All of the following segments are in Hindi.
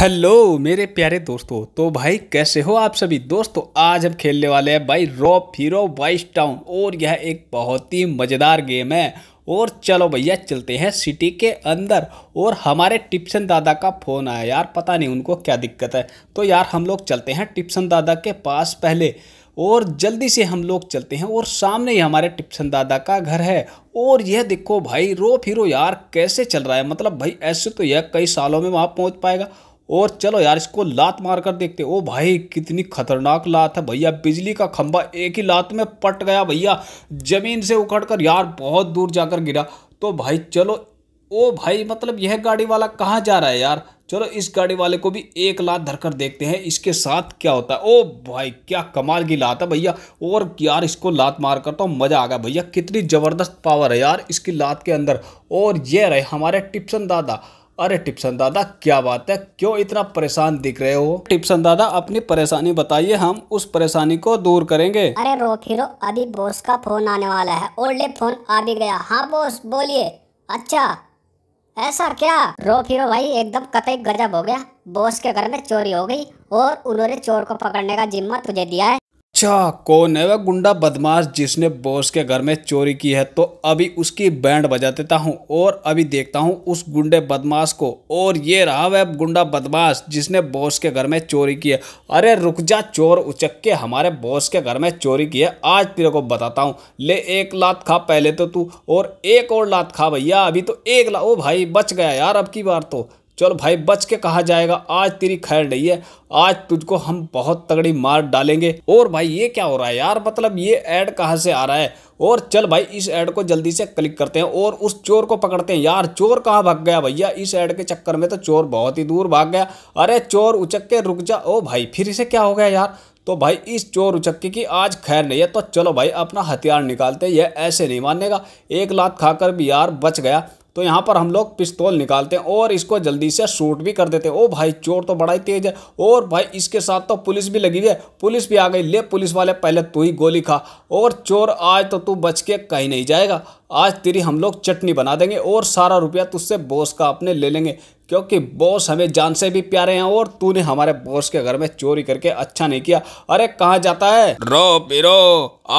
हेलो मेरे प्यारे दोस्तों तो भाई कैसे हो आप सभी दोस्तों आज हम खेलने वाले हैं भाई रॉप हीरो वाइस टाउन और यह एक बहुत ही मज़ेदार गेम है और चलो भैया चलते हैं सिटी के अंदर और हमारे टिप्सन दादा का फ़ोन आया यार पता नहीं उनको क्या दिक्कत है तो यार हम लोग चलते हैं टिप्सन दादा के पास पहले और जल्दी से हम लोग चलते हैं और सामने ही हमारे टिप्सन दादा का घर है और यह देखो भाई रो हीरो यार कैसे चल रहा है मतलब भाई ऐसे तो यह कई सालों में वहाँ पहुँच पाएगा और चलो यार इसको लात मार कर देखते ओ भाई कितनी खतरनाक लात है भैया बिजली का खंभा एक ही लात में पट गया भैया ज़मीन से उखड़ कर यार बहुत दूर जाकर गिरा तो भाई चलो ओ भाई मतलब यह गाड़ी वाला कहाँ जा रहा है यार चलो इस गाड़ी वाले को भी एक लात धरकर देखते हैं इसके साथ क्या होता है ओ भाई क्या कमाल की लात है भैया और यार इसको लात मार करता तो हूँ मज़ा आ गया भैया कितनी ज़बरदस्त पावर है यार इसकी लात के अंदर और यह रहे हमारे टिप्सन दादा अरे टिप्सन दादा क्या बात है क्यों इतना परेशान दिख रहे हो टिप्सन दादा अपनी परेशानी बताइए हम उस परेशानी को दूर करेंगे अरे रोखीरो अभी बॉस का फोन आने वाला है ओल्ड फोन आ भी गया हाँ बॉस बोलिए अच्छा ऐसा क्या रो फिरो भाई एकदम कतई गजब हो गया बॉस के घर में चोरी हो गई और उन्होंने चोर को पकड़ने का जिम्मा तुझे दिया है अच्छा कौन है वह गुंडा बदमाश जिसने बॉस के घर में चोरी की है तो अभी उसकी बैंड बजा देता हूँ और अभी देखता हूँ उस गुंडे बदमाश को और ये रहा वह गुंडा बदमाश जिसने बॉस के घर में चोरी की है अरे रुक जा चोर उचक के हमारे बॉस के घर में चोरी की है आज तेरे को बताता हूँ ले एक लात खा पहले तो तू और एक और लात खा भैया अभी तो एक ला ओ भाई बच गया यार अब की बार तो चलो भाई बच के कहा जाएगा आज तेरी खैर नहीं है आज तुझको हम बहुत तगड़ी मार डालेंगे और भाई ये क्या हो रहा है यार मतलब ये ऐड कहाँ से आ रहा है और चल भाई इस ऐड को जल्दी से क्लिक करते हैं और उस चोर को पकड़ते हैं यार चोर कहाँ भाग गया भैया इस ऐड के चक्कर में तो चोर बहुत ही दूर भाग गया अरे चोर उचक के रुक जा ओ भाई फिर इसे क्या हो गया यार तो भाई इस चोर उचक्की की आज खैर नहीं है तो चलो भाई अपना हथियार निकालते हैं यह ऐसे नहीं मानेगा एक लात खाकर भी यार बच गया तो यहाँ पर हम लोग पिस्तौल निकालते हैं और इसको जल्दी से शूट भी कर देते हैं ओ भाई चोर तो बड़ा ही तेज है और भाई इसके साथ तो पुलिस भी लगी हुई है पुलिस भी आ गई ले पुलिस वाले पहले तू ही गोली खा और चोर आज तो तू बच के कहीं नहीं जाएगा आज तेरी हम लोग चटनी बना देंगे और सारा रुपया तुझसे बॉस का अपने ले लेंगे क्योंकि बॉस हमें जान से भी प्यारे हैं और तूने हमारे बॉस के घर में चोरी करके अच्छा नहीं किया अरे कहाँ जाता है रो पीरो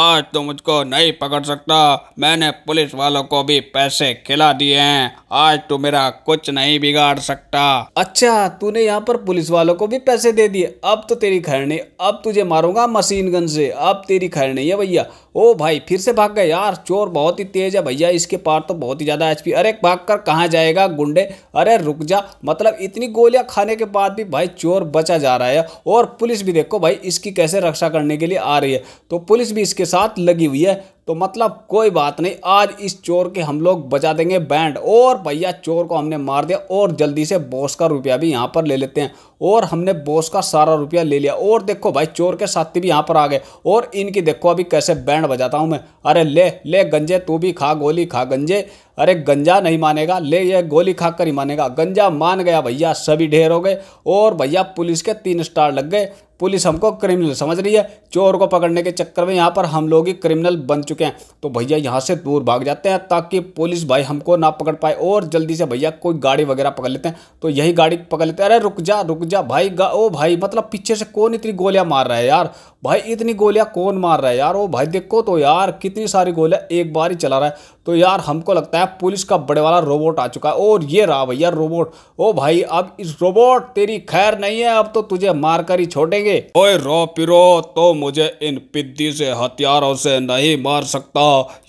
आज तो मुझको नहीं पकड़ सकता मैंने पुलिस वालों को भी पैसे खिला दिए हैं आज तू तो मेरा कुछ नहीं बिगाड़ सकता अच्छा तूने यहाँ पर पुलिस वालों को भी पैसे दे दिए अब तो तेरी खैर नहीं अब तुझे मारूंगा मशीन गन से अब तेरी खैर नहीं है भैया ओ भाई फिर से भाग गए यार चोर बहुत ही तेज है भैया इसके पार तो बहुत ही ज़्यादा एचपी अरे भाग कर कहाँ जाएगा गुंडे अरे रुक जा मतलब इतनी गोलियाँ खाने के बाद भी भाई चोर बचा जा रहा है और पुलिस भी देखो भाई इसकी कैसे रक्षा करने के लिए आ रही है तो पुलिस भी इसके साथ लगी हुई है तो मतलब कोई बात नहीं आज इस चोर के हम लोग बचा देंगे बैंड और भैया चोर को हमने मार दिया और जल्दी से बॉस का रुपया भी यहाँ पर ले लेते हैं और हमने बॉस का सारा रुपया ले लिया और देखो भाई चोर के साथी भी यहाँ पर आ गए और इनकी देखो अभी कैसे बैंड बजाता हूँ मैं अरे ले ले गंजे तू भी खा गोली खा गंजे अरे गंजा नहीं मानेगा ले ये गोली खाकर ही मानेगा गंजा मान गया भैया सभी ढेर हो गए और भैया पुलिस के तीन स्टार लग गए पुलिस हमको क्रिमिनल समझ रही है चोर को पकड़ने के चक्कर में यहाँ पर हम लोग ही क्रिमिनल बन चुके हैं तो भैया यहाँ से दूर भाग जाते हैं ताकि पुलिस भाई हमको ना पकड़ पाए और जल्दी से भैया कोई गाड़ी वगैरह पकड़ लेते हैं तो यही गाड़ी पकड़ लेते हैं अरे रुक जा रुक जा भाई ओ भाई मतलब पीछे से कौन इतनी गोलियाँ मार रहा है यार भाई इतनी गोलियां कौन मार रहा है यार वो भाई देखो तो यार कितनी सारी गोलियां एक बार ही चला रहा है तो यार हमको लगता है पुलिस का बड़े वाला रोबोट आ चुका है और ये रहा भैया रोबोट ओ भाई अब इस रोबोट तेरी खैर नहीं है अब तो तुझे कर ही छोड़ेंगे ओए रो पिरो तो मुझे इन पिद्दी से हथियारों से नहीं मार सकता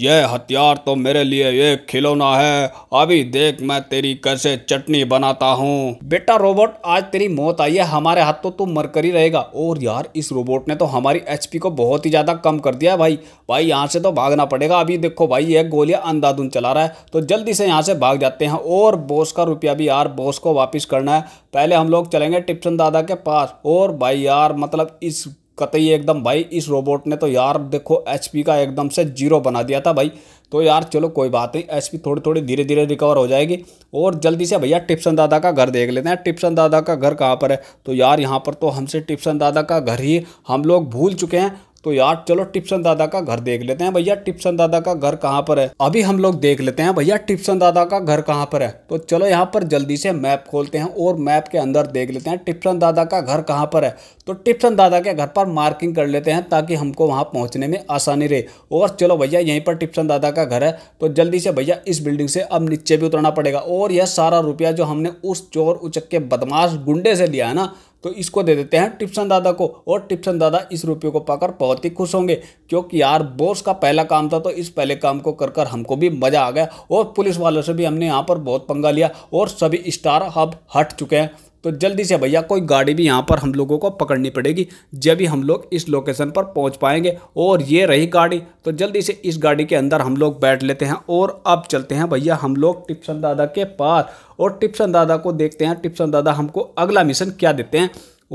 यह हथियार तो मेरे लिए एक खिलौना है अभी देख मैं तेरी कैसे चटनी बनाता हूँ बेटा रोबोट आज तेरी मौत आई है हमारे हाथ तो तू मरकर ही रहेगा और यार इस रोबोट ने तो हम हमारी एचपी को बहुत ही ज़्यादा कम कर दिया है भाई भाई यहाँ से तो भागना पड़ेगा अभी देखो भाई ये गोलियाँ अंधाधुन चला रहा है तो जल्दी से यहाँ से भाग जाते हैं और बॉस का रुपया भी यार बॉस को वापस करना है पहले हम लोग चलेंगे टिप्सन दादा के पास और भाई यार मतलब इस कतई एकदम भाई इस रोबोट ने तो यार देखो एच का एकदम से जीरो बना दिया था भाई तो यार चलो कोई बात नहीं एच थोड़ी थोड़ी धीरे धीरे रिकवर हो जाएगी और जल्दी से भैया टिप्सन दादा का घर देख लेते हैं टिप्सन दादा का घर कहाँ पर है तो यार यहाँ पर तो हमसे टिप्सन दादा का घर ही हम लोग भूल चुके हैं तो यार चलो टिप्सन दादा का घर देख लेते हैं भैया टिप्सन दादा का घर कहाँ पर है अभी हम लोग देख लेते हैं भैया टिप्सन दादा का घर कहाँ पर है तो चलो यहाँ पर जल्दी से मैप खोलते हैं और मैप के अंदर देख लेते हैं टिप्सन दादा का घर कहाँ पर है तो टिप्सन दादा के घर पर मार्किंग कर लेते हैं ताकि हमको वहाँ पहुँचने में आसानी रहे और चलो भैया यहीं पर टिप्सन दादा का घर है तो जल्दी से भैया इस बिल्डिंग से अब नीचे भी उतरना पड़ेगा और यह सारा रुपया जो हमने उस चोर उचक के बदमाश गुंडे से लिया है ना तो इसको दे देते हैं टिप्सन दादा को और टिप्सन दादा इस रुपये को पाकर बहुत ही खुश होंगे क्योंकि यार बोस का पहला काम था तो इस पहले काम को कर कर हमको भी मज़ा आ गया और पुलिस वालों से भी हमने यहाँ पर बहुत पंगा लिया और सभी स्टार अब हट चुके हैं तो जल्दी से भैया कोई गाड़ी भी यहाँ पर हम लोगों को पकड़नी पड़ेगी जब ही हम लोग इस लोकेशन पर पहुँच पाएंगे और ये रही गाड़ी तो जल्दी से इस गाड़ी के अंदर हम लोग बैठ लेते हैं और अब चलते हैं भैया हम लोग टिप्सन दादा के पास और टिप्सन दादा को देखते हैं टिप्सन दादा हमको अगला मिशन क्या देते हैं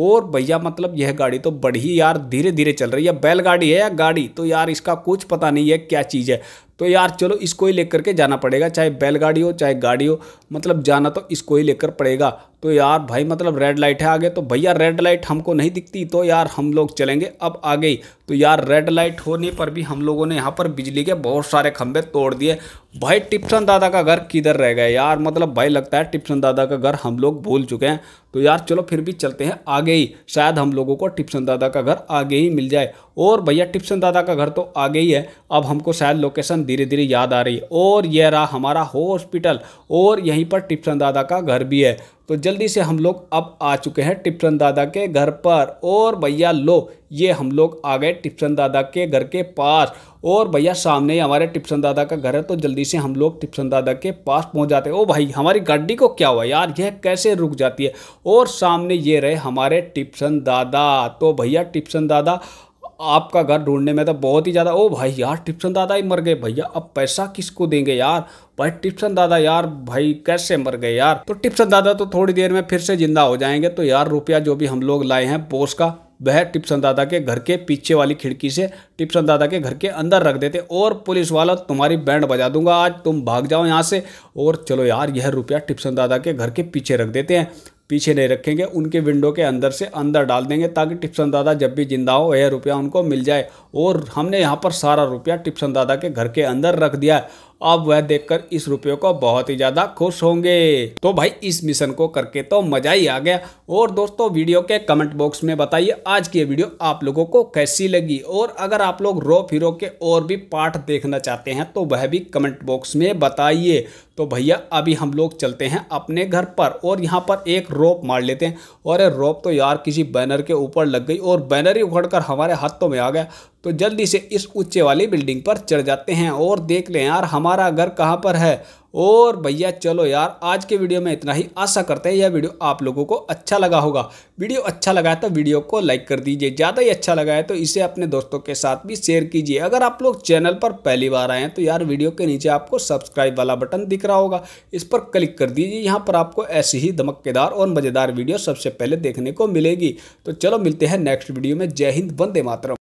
और भैया मतलब यह गाड़ी तो बड़ी यार धीरे धीरे चल रही है बैलगाड़ी है या गाड़ी तो यार इसका कुछ पता नहीं है क्या चीज़ है तो यार चलो इसको ही लेकर के जाना पड़ेगा चाहे बैलगाड़ी हो चाहे गाड़ी हो मतलब जाना तो इसको ही लेकर पड़ेगा तो यार भाई मतलब रेड लाइट है आगे तो भैया रेड लाइट हमको नहीं दिखती तो यार हम लोग चलेंगे अब आ गई तो यार रेड लाइट होने पर भी हम लोगों ने यहाँ पर बिजली के बहुत सारे खंभे तोड़ दिए भाई टिप्सन दादा का घर किधर रह गया यार मतलब भाई लगता है टिप्सन दादा का घर हम लोग भूल चुके हैं तो यार चलो फिर भी चलते हैं आगे ही शायद हम लोगों को टिप्सन दादा का घर आगे ही मिल जाए और भैया टिप्सन दादा का घर तो आगे ही है अब हमको शायद लोकेशन धीरे धीरे याद आ रही है और यह रहा हमारा हॉस्पिटल और यहीं पर टिप्सन दादा का घर भी है तो जल्दी से हम लोग अब आ चुके हैं टिप्सन दादा के घर पर और भैया लो ये हम लोग आ गए टिप्सन दादा के घर के पास और भैया सामने ही हमारे टिप्सन दादा का घर है तो जल्दी से हम लोग टिप्सन दादा के पास पहुंच जाते हैं ओ भाई हमारी गाड़ी को क्या हुआ यार यह कैसे रुक जाती है और सामने ये रहे हमारे टिप्सन दादा तो भैया टिप्सन दादा आपका घर ढूंढने में तो बहुत ही ज़्यादा ओ भाई यार टिप्सन दादा ही मर गए भैया अब पैसा किसको देंगे यार भाई टिप्सन दादा यार भाई कैसे मर गए यार तो टिप्सन दादा तो थोड़ी देर में फिर से जिंदा हो जाएंगे तो यार रुपया जो भी हम लोग लाए हैं बोस का वह टिप्सन दादा के घर के पीछे वाली खिड़की से टिप्सन दादा के घर के अंदर रख देते और पुलिस वाला तुम्हारी बैंड बजा दूंगा आज तुम भाग जाओ यहाँ से और चलो यार यह रुपया टिप्सन दादा के घर के पीछे रख देते हैं पीछे नहीं रखेंगे उनके विंडो के अंदर से अंदर डाल देंगे ताकि टिप्सन दादा जब भी जिंदा हो यह रुपया उनको मिल जाए और हमने यहाँ पर सारा रुपया टिप्सन दादा के घर के अंदर रख दिया है अब वह देखकर इस रुपये को बहुत ही ज़्यादा खुश होंगे तो भाई इस मिशन को करके तो मज़ा ही आ गया और दोस्तों वीडियो के कमेंट बॉक्स में बताइए आज की वीडियो आप लोगों को कैसी लगी और अगर आप लोग रो फिरो के और भी पार्ट देखना चाहते हैं तो वह भी कमेंट बॉक्स में बताइए तो भैया अभी हम लोग चलते हैं अपने घर पर और यहाँ पर एक रोप मार लेते हैं और ये रोप तो यार किसी बैनर के ऊपर लग गई और बैनर ही कर हमारे हाथों में आ गया तो जल्दी से इस ऊंचे वाली बिल्डिंग पर चढ़ जाते हैं और देख लें यार हमारे हमारा घर कहाँ पर है और भैया चलो यार आज के वीडियो में इतना ही आशा करते हैं यह वीडियो आप लोगों को अच्छा लगा होगा वीडियो अच्छा लगा तो वीडियो को लाइक कर दीजिए ज़्यादा ही अच्छा लगा है तो इसे अपने दोस्तों के साथ भी शेयर कीजिए अगर आप लोग चैनल पर पहली बार आए हैं तो यार वीडियो के नीचे आपको सब्सक्राइब वाला बटन दिख रहा होगा इस पर क्लिक कर दीजिए यहाँ पर आपको ऐसी ही धमकेदार और मज़ेदार वीडियो सबसे पहले देखने को मिलेगी तो चलो मिलते हैं नेक्स्ट वीडियो में जय हिंद वंदे मातरम